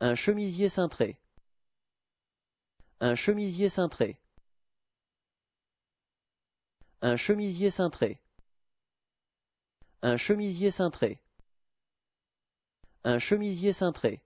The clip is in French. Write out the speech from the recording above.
Un chemisier cintré. Un chemisier cintré. Un chemisier cintré. Un chemisier cintré. Un chemisier cintré.